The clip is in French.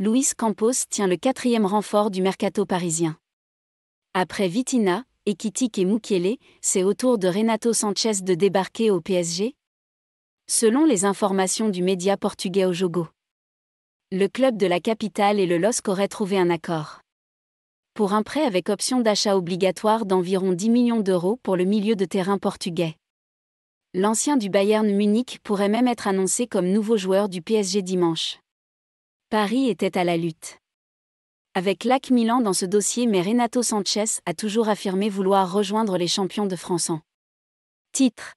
Luis Campos tient le quatrième renfort du mercato parisien. Après Vitina, Ekitik et Mukele, c'est au tour de Renato Sanchez de débarquer au PSG Selon les informations du média portugais au Jogo, le club de la capitale et le LOSC auraient trouvé un accord. Pour un prêt avec option d'achat obligatoire d'environ 10 millions d'euros pour le milieu de terrain portugais. L'ancien du Bayern Munich pourrait même être annoncé comme nouveau joueur du PSG dimanche. Paris était à la lutte. Avec l'AC Milan dans ce dossier mais Renato Sanchez a toujours affirmé vouloir rejoindre les champions de France en titre.